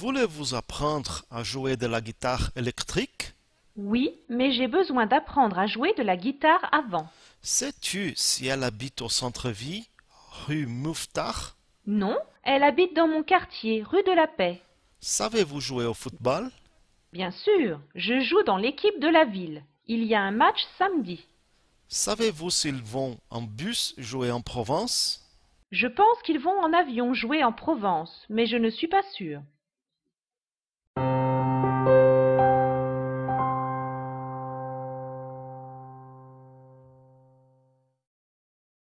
voulez-vous apprendre à jouer de la guitare électrique Oui, mais j'ai besoin d'apprendre à jouer de la guitare avant. Sais-tu si elle habite au centre-ville, rue Mouftar? Non, elle habite dans mon quartier, rue de la Paix. Savez-vous jouer au football Bien sûr, je joue dans l'équipe de la ville. Il y a un match samedi. Savez-vous s'ils vont en bus jouer en Provence Je pense qu'ils vont en avion jouer en Provence, mais je ne suis pas sûre.